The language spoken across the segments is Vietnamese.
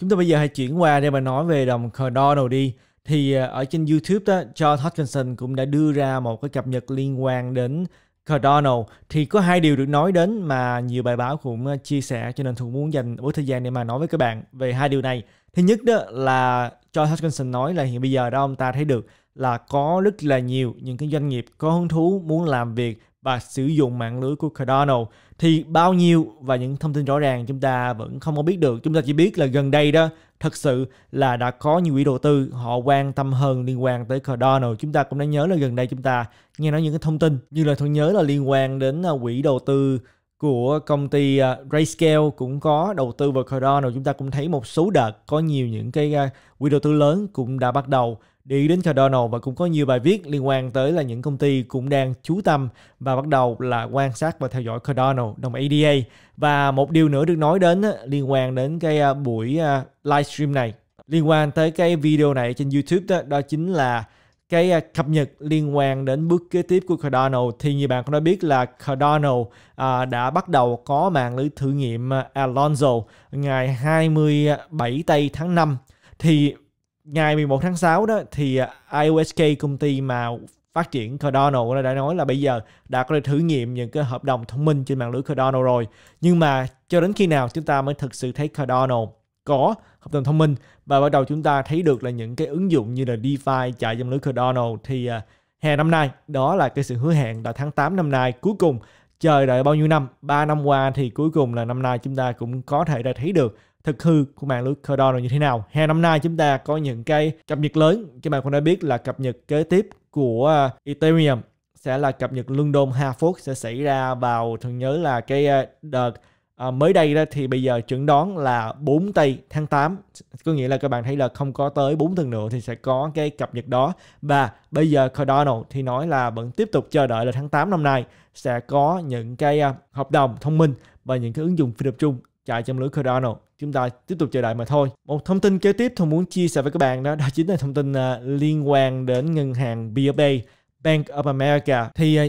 Chúng ta bây giờ hãy chuyển qua để mà nói về đồng Cardano đi. Thì ờ, ở trên YouTube đó, John Hutchinson cũng đã đưa ra một cái cập nhật liên quan đến Cardano. Thì có hai điều được nói đến mà nhiều bài báo cũng ờ, chia sẻ cho nên Thuận muốn dành buổi thời gian để mà nói với các bạn về hai điều này. Thứ nhất đó là John Hutchinson nói là hiện bây giờ đó ông ta thấy được là có rất là nhiều những cái doanh nghiệp có hứng thú muốn làm việc và sử dụng mạng lưới của Cardano thì bao nhiêu và những thông tin rõ ràng chúng ta vẫn không có biết được. Chúng ta chỉ biết là gần đây đó thật sự là đã có nhiều quỹ đầu tư họ quan tâm hơn liên quan tới Cardano. Chúng ta cũng đã nhớ là gần đây chúng ta nghe nói những cái thông tin như là tôi nhớ là liên quan đến à, quỹ đầu tư của công ty à, RayScale cũng có đầu tư vào Cardano chúng ta cũng thấy một số đợt có nhiều những cái à, quỹ đầu tư lớn cũng đã bắt đầu đi đến Cardano và cũng có nhiều bài viết liên quan tới là những công ty cũng đang chú tâm và bắt đầu là quan sát và theo dõi Cardano đồng ADA và một điều nữa được nói đến à, liên quan đến cái buổi livestream này liên quan tới cái video này trên YouTube đó, đó chính là cái à, cập nhật liên quan đến bước kế tiếp của Cardano thì như bạn cũng đã biết là Cardano à, đã bắt đầu có mạng lưới thử nghiệm à, Alonzo ngày 27 tây tháng 5 thì ngày 11 tháng 6 đó thì à, IOSK công ty mà phát triển Cardano đã nói là bây giờ đã có thể thử nghiệm những cái hợp đồng thông minh trên mạng lưới Cardano rồi nhưng mà cho đến khi nào chúng ta mới thực sự thấy Cardano có hợp đồng thông minh và bắt đầu chúng ta thấy được là những cái ứng dụng như là DeFi chạy trong lưới Cardano thì uh, hè năm nay đó là cái sự hứa hẹn là tháng 8 năm nay cuối cùng chờ đợi bao nhiêu năm 3 năm qua thì cuối cùng là năm nay chúng ta cũng có thể đã thấy được thực hư của mạng lưới Cardano như thế nào hè năm nay chúng ta có những cái cập nhật lớn các bạn cũng đã biết là cập nhật kế tiếp của uh, Ethereum sẽ là cập nhật London Hartford sẽ xảy ra vào thường nhớ là cái uh, đợt À, mới đây đó thì bây giờ chuẩn đoán là 4 tây tháng 8 có nghĩa là các bạn thấy là không có tới 4 tuần nữa thì sẽ có cái cập nhật đó và bây giờ Cardano thì nói là vẫn tiếp tục chờ đợi là tháng 8 năm nay sẽ có những cái à, hợp đồng thông minh và những cái ứng dụng phi tập trung chạy trong lưới Cardano chúng ta tiếp tục chờ đợi mà thôi một thông tin kế tiếp tôi muốn chia sẻ với các bạn đó đó chính là thông tin à, liên quan đến ngân hàng BOP Bank of America thì à,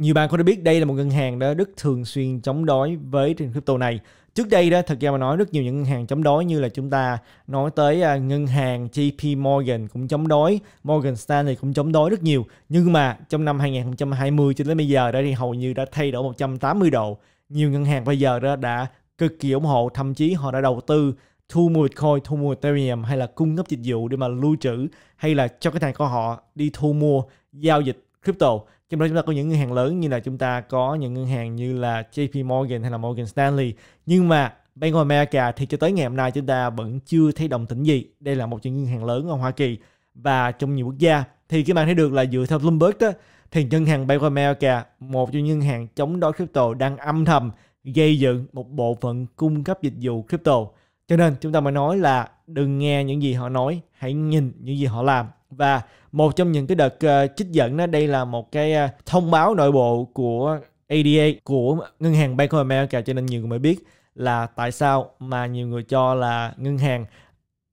như bạn có thể biết đây là một ngân hàng đó rất thường xuyên chống đối với trên crypto này. Trước đây đó thật ra mà nói rất nhiều những ngân hàng chống đối như là chúng ta nói tới à, ngân hàng JP Morgan cũng chống đối, Morgan Stanley cũng chống đối rất nhiều. Nhưng mà trong năm 2020 cho đến bây giờ đó thì hầu như đã thay đổi 180 độ. Nhiều ngân hàng bây giờ đó đã cực kỳ ủng hộ, thậm chí họ đã đầu tư thu mua Bitcoin, thu mua Ethereum hay là cung cấp dịch vụ để mà lưu trữ hay là cho cái thằng của họ đi thu mua giao dịch crypto trong đó chúng ta có những ngân hàng lớn như là chúng ta có những ngân hàng như là JP Morgan hay là Morgan Stanley nhưng mà Bank of America thì cho tới ngày hôm nay chúng ta vẫn chưa thấy đồng tĩnh gì đây là một trong những ngân hàng lớn ở Hoa Kỳ và trong nhiều quốc gia thì các bạn thấy được là dựa theo Bloomberg đó thì ngân hàng Bank of America một trong những ngân hàng chống đối crypto đang âm thầm gây dựng một bộ phận cung cấp dịch vụ crypto cho nên chúng ta mới nói là đừng nghe những gì họ nói hãy nhìn những gì họ làm và một trong những cái đợt uh, trích dẫn đó đây là một cái uh, thông báo nội bộ của ADA của ngân hàng Bank of America cho nên nhiều người mới biết là tại sao mà nhiều người cho là ngân hàng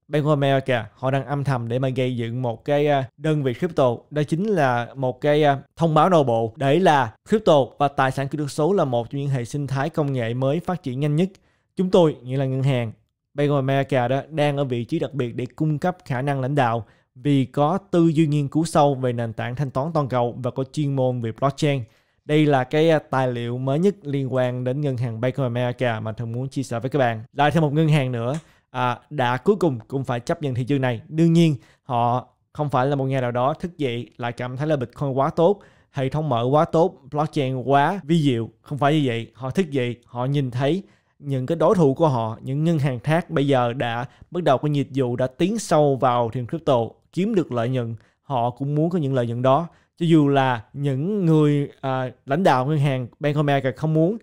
Bank of America họ đang âm thầm để mà gây dựng một cái ờ, đơn vị crypto đó chính là một cái thông báo nội bộ để là crypto và tài sản kỹ thuật số là một trong những hệ sinh thái công nghệ mới phát triển nhanh nhất chúng tôi nghĩa là ngân hàng Bank of America đó đang ở vị trí đặc biệt để cung cấp khả năng lãnh đạo vì có tư duy nghiên cứu sâu về nền tảng thanh toán toàn cầu và có chuyên môn về blockchain. Đây là cái à, tài liệu mới nhất liên quan đến ngân hàng Bank of America mà Thần muốn chia sẻ với các bạn. Lại thêm một ngân hàng nữa à, đã cuối cùng cũng phải chấp nhận thị trường này. Đương nhiên họ không phải là một ngày nào đó thức dậy lại cảm thấy là Bitcoin quá tốt hệ thống mở quá tốt, blockchain quá vi diệu. Không phải như vậy, họ thức dậy, họ nhìn thấy những cái đối thủ của họ, những ngân hàng khác bây giờ đã bắt đầu có nhiệt vụ đã tiến sâu vào thị trường crypto chiếm được lợi nhuận họ cũng muốn có những lợi nhuận đó cho dù là những người à, lãnh đạo ngân hàng Bank of America không muốn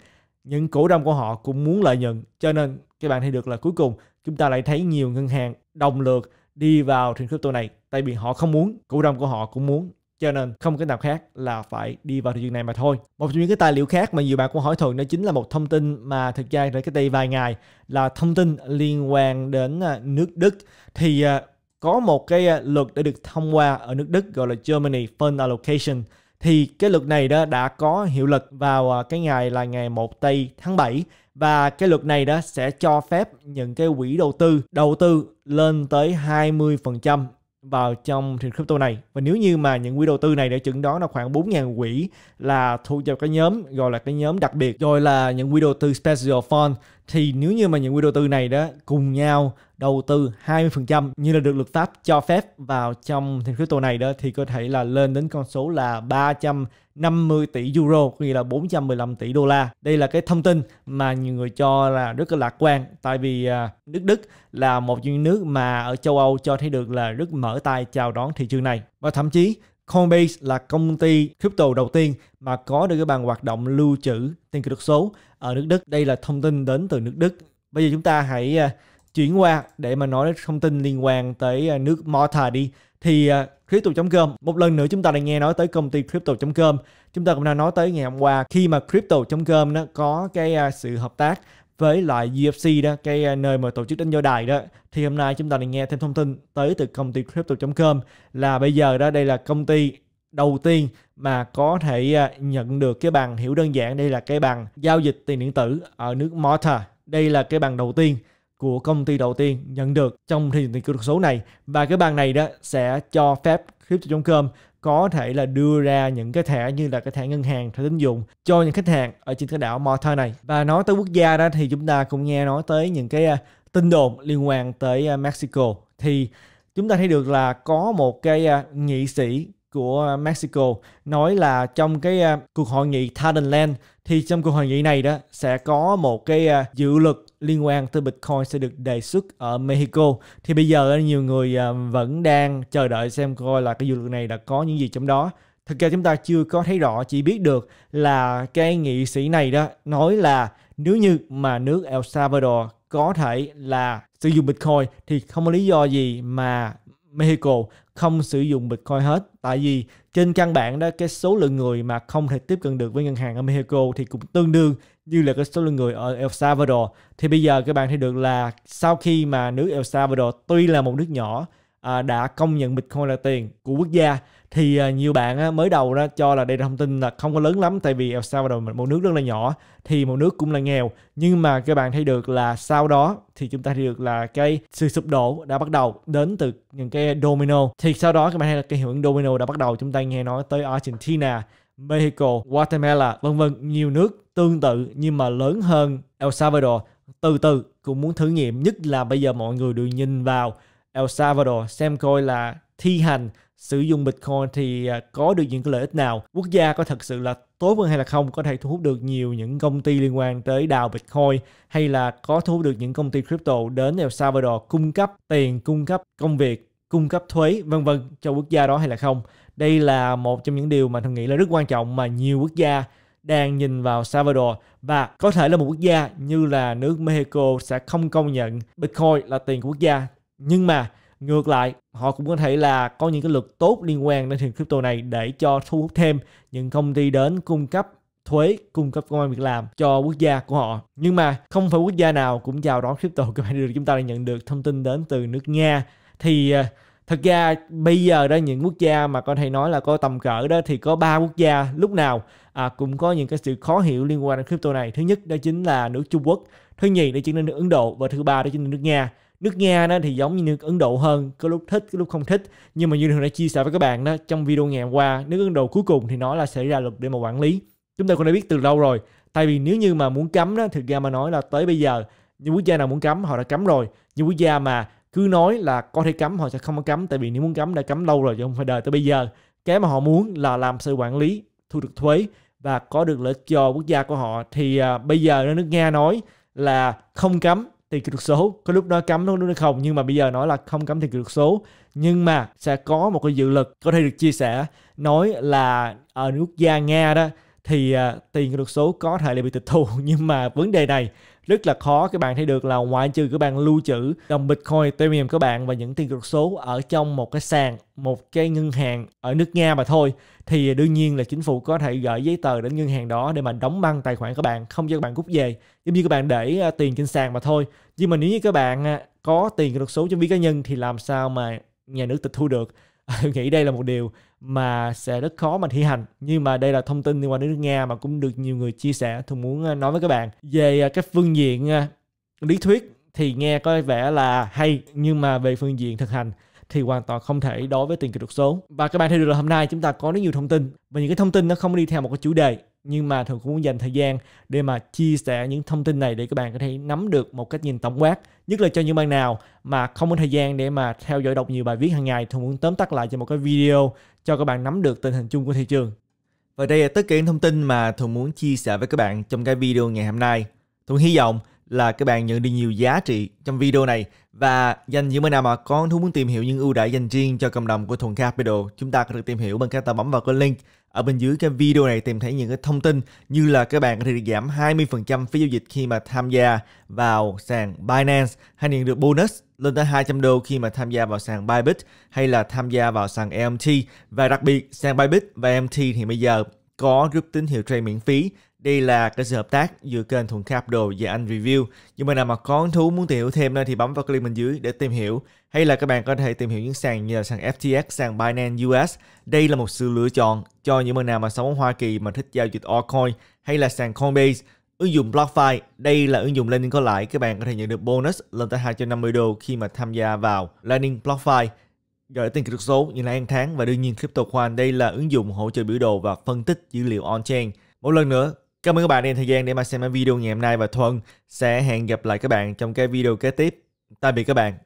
những cổ đông của họ cũng muốn lợi nhuận cho nên các bạn thấy được là cuối cùng chúng ta lại thấy nhiều ngân hàng đồng lượt đi vào thị trường crypto này tại vì họ không muốn cổ đông của họ cũng muốn cho nên không cách nào khác là phải đi vào thị trường này mà thôi một trong những cái tài liệu khác mà nhiều bạn cũng hỏi thường đó chính là một thông tin mà thực ra đã cách đây vài ngày là thông tin liên quan đến à, nước Đức thì à, có một cái à, luật đã được thông qua ở nước Đức gọi là Germany Fund Allocation thì cái luật này đó đã có hiệu lực vào à, cái ngày là ngày 1 tây tháng 7 và cái luật này đó sẽ cho phép những cái quỹ đầu tư đầu tư lên tới 20% vào trong thị crypto này và nếu như mà những quỹ đầu tư này để chứng đó là khoảng 4.000 quỹ là thuộc vào cái nhóm gọi là cái nhóm đặc biệt rồi là những quỹ đầu tư special fund thì nếu như mà những quỹ đầu tư này đó cùng nhau đầu tư 20% như là được luật pháp cho phép vào trong thị trường crypto này đó thì có thể là lên đến con số là 350 tỷ euro có nghĩa là 415 tỷ đô la. Đây là cái thông tin mà nhiều người cho là rất là lạc quan tại vì à, nước Đức là một trong những nước mà ở châu Âu cho thấy được là rất mở tay chào đón thị trường này và thậm chí Coinbase là công ty crypto đầu tiên mà có được cái bàn hoạt động lưu trữ tiền kỹ thuật số ở nước Đức. Đây là thông tin đến từ nước Đức. Bây giờ chúng ta hãy à, chuyển qua để mà nói thông tin liên quan tới à, nước Malta đi. Thì à, Crypto.com, một lần nữa chúng ta lại nghe nói tới công ty Crypto.com. Chúng ta cũng đã nói tới ngày hôm qua khi mà Crypto.com nó có cái sự hợp tác với lại UFC đó, cái à, nơi mà tổ chức đánh võ đài đó thì hôm nay chúng ta lại nghe thêm thông tin tới từ công ty crypto.com là bây giờ đó đây là công ty đầu tiên mà có thể à, nhận được cái bằng hiểu đơn giản đây là cái bằng giao dịch tiền điện tử ở nước Malta. Đây là cái bằng đầu tiên của công ty đầu tiên nhận được trong thị trường tiền kỹ thuật số này và cái bằng này đó sẽ cho phép crypto.com có thể là đưa ra những cái thẻ như là cái thẻ ngân hàng, thẻ tín dụng cho những khách hàng ở trên cái đảo Malta này. Và nói tới quốc gia đó thì chúng ta cũng nghe nói tới những cái à, tin đồn liên quan tới à, Mexico. Thì chúng ta thấy được là có một cái à, nghị sĩ của Mexico nói là trong cái cuộc hội nghị Thailand thì trong cuộc hội nghị này đó sẽ có một cái à, dự luật liên quan tới Bitcoin sẽ được đề xuất ở Mexico. Thì bây giờ nhiều người à, vẫn đang chờ đợi xem coi là cái dự luật này đã có những gì trong đó. Thực ra chúng ta chưa có thấy rõ, chỉ biết được là cái nghị sĩ này đó nói là nếu như mà nước El Salvador có thể là sử dụng Bitcoin thì không có lý do gì mà Mexico không sử dụng Bitcoin hết tại vì trên căn bản đó cái số lượng người mà không thể tiếp cận được với ngân hàng ở Mexico thì cũng tương đương như là cái số lượng người ở El Salvador thì bây giờ các bạn thấy được là sau khi mà nước El Salvador tuy là một nước nhỏ à, đã công nhận Bitcoin là tiền của quốc gia thì à, nhiều bạn mới đầu cho là đây là thông tin là không có lớn lắm tại vì El Salvador một nước rất là nhỏ thì một nước cũng là nghèo nhưng mà các bạn thấy được là sau đó thì chúng ta thấy được là cái sự sụp đổ đã bắt đầu đến từ những cái domino thì sau đó các bạn thấy là cái hiệu ứng domino đã bắt đầu chúng ta nghe nói tới Argentina Mexico, Guatemala, vân vân nhiều nước tương tự nhưng mà lớn hơn El Salvador từ từ cũng muốn thử nghiệm nhất là bây giờ mọi người đều nhìn vào El Salvador xem coi là thi hành sử dụng Bitcoin thì à, có được những cái lợi ích nào, quốc gia có thật sự là tốt hơn hay là không, có thể thu hút được nhiều những công ty liên quan tới đào Bitcoin hay là có thu hút được những công ty crypto đến El Salvador cung cấp tiền, cung cấp công việc, cung cấp thuế vân vân cho quốc gia đó hay là không. Đây là một trong những điều mà tôi nghĩ là rất quan trọng mà nhiều quốc gia đang nhìn vào Salvador và có thể là một quốc gia như là nước Mexico sẽ không công nhận Bitcoin là tiền của quốc gia nhưng mà ngược lại họ cũng có thể là có những cái luật tốt liên quan đến thị crypto này để cho thu hút thêm những công ty đến cung cấp thuế cung cấp công an việc làm cho quốc gia của họ nhưng mà không phải quốc gia nào cũng chào đón crypto các bạn được chúng ta đã nhận được thông tin đến từ nước nga thì ờ, thật ra bây giờ đó những quốc gia mà có thể nói là có tầm cỡ đó thì có ba quốc gia lúc nào à, cũng có những cái sự khó hiểu liên quan đến crypto này thứ nhất đó chính là nước trung quốc thứ nhì đó chính là nước ấn độ và thứ ba đó chính là nước nga nước Nga đó thì giống như nước Ấn Độ hơn có lúc thích có lúc không thích nhưng mà như thường đã chia sẻ với các bạn đó trong video ngày hôm qua nước Ấn Độ cuối cùng thì nó là sẽ ra luật để mà quản lý chúng ta cũng đã biết từ lâu rồi tại vì nếu như mà muốn cấm đó thực ra mà nói là tới bây giờ những quốc gia nào muốn cấm họ đã cấm rồi những quốc gia mà cứ nói là có thể cấm họ sẽ không có cấm tại vì nếu muốn cấm đã cấm lâu rồi chứ không phải đợi tới bây giờ cái mà họ muốn là làm sự quản lý thu được thuế và có được lợi cho quốc gia của họ thì à, bây giờ nước Nga nói là không cấm thì kỹ thuật số có lúc nó cấm nó nó không nhưng mà bây giờ nói là không cấm thì kỹ thuật số nhưng mà sẽ có một cái dự luật có thể được chia sẻ nói là ở nước gia nga đó thì uh, tiền được số có thể là bị tịch thu nhưng mà vấn đề này rất là khó các bạn thấy được là ngoại trừ các bạn lưu trữ đồng bitcoin ethereum của bạn và những tiền cực số ở trong một cái sàn một cái ngân hàng ở nước nga mà thôi thì đương nhiên là chính phủ có thể gửi giấy tờ đến ngân hàng đó để mà đóng băng tài khoản của bạn không cho các bạn rút về giống như các bạn để à, tiền trên sàn mà thôi nhưng mà nếu như các bạn à, có tiền cực số trong ví cá nhân thì làm sao mà nhà nước tịch thu được Ờ, nghĩ đây là một điều mà sẽ rất khó mà thi hành nhưng mà đây là thông tin liên quan đến nước nga mà cũng được nhiều người chia sẻ tôi muốn ờ, nói với các bạn về ờ, cái phương diện lý thuyết thì nghe có vẻ là hay nhưng mà về phương diện thực hành thì hoàn toàn không thể đối với tiền kỹ thuật số và các bạn thấy được là hôm nay chúng ta có rất nhiều thông tin và những cái thông tin nó không đi theo một cái chủ đề nhưng mà thường cũng muốn dành thời gian để mà chia sẻ những thông tin này để các bạn có thể nắm được một cách nhìn tổng quát nhất là cho những bạn nào mà không có thời gian để mà theo dõi đọc nhiều bài viết hàng ngày thường muốn tóm tắt lại cho một cái video cho các bạn nắm được tình hình chung của thị trường và đây là tất cả những thông tin mà thường muốn chia sẻ với các bạn trong cái video ngày hôm nay thường hy vọng là các bạn nhận được nhiều giá trị trong video này và dành những bạn nào mà con thú muốn tìm hiểu những ưu đãi dành riêng cho cộng đồng của Thuận Capital, chúng ta có được tìm hiểu bằng cách ta bấm vào cái link ở bên dưới cái video này tìm thấy những cái thông tin như là các bạn có thể được giảm 20% phí giao dịch khi mà tham gia vào sàn Binance hay nhận được bonus lên tới 200 đô khi mà tham gia vào sàn Bybit hay là tham gia vào sàn EMT và đặc biệt sàn Bybit và EMT thì bây giờ có group tín hiệu trade miễn phí đây là cái sự hợp tác giữa kênh Thuận Capital và anh Review. Nhưng mà nào mà có thú muốn tìm hiểu thêm thì bấm vào cái link bên dưới để tìm hiểu. Hay là các bạn có thể tìm hiểu những sàn như là sàn FTX, sàn Binance US. Đây là một sự lựa chọn cho những người nào mà sống ở Hoa Kỳ mà thích giao dịch altcoin hay là sàn Coinbase. Ứng dụng BlockFi, đây là ứng dụng lending có lãi, các bạn có thể nhận được bonus lên tới 250 đô khi mà tham gia vào lending BlockFi gửi tiền kỹ thuật số như là hàng tháng và đương nhiên CryptoQuant đây là ứng dụng hỗ trợ biểu đồ và phân tích dữ liệu on-chain. Một lần nữa, Cảm ơn các bạn đã dành thời gian để mà xem video ngày hôm nay và Thuận sẽ hẹn gặp lại các bạn trong cái video kế tiếp. Tạm biệt các bạn.